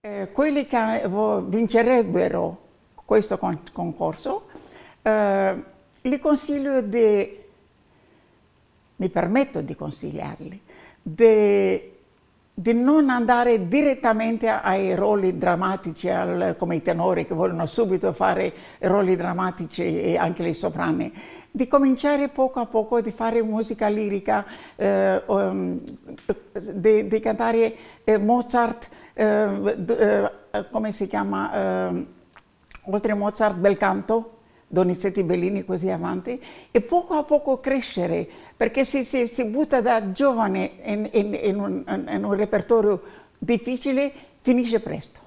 Eh, quelli che vincerebbero questo con concorso, eh, li consiglio di, mi permetto di consigliarli, di, di non andare direttamente ai ruoli drammatici, al, come i tenori che vogliono subito fare ruoli drammatici e anche le soprane, di cominciare poco a poco di fare musica lirica, eh, um, mm, di, di, cantare eh, Mozart, eh, eh, come si chiama, eh, oltre Mozart, bel canto, Donizetti Bellini così avanti, e poco a poco crescere, perché si, si, si butta da giovane in, in, in, un, in un repertorio difficile, finisce presto.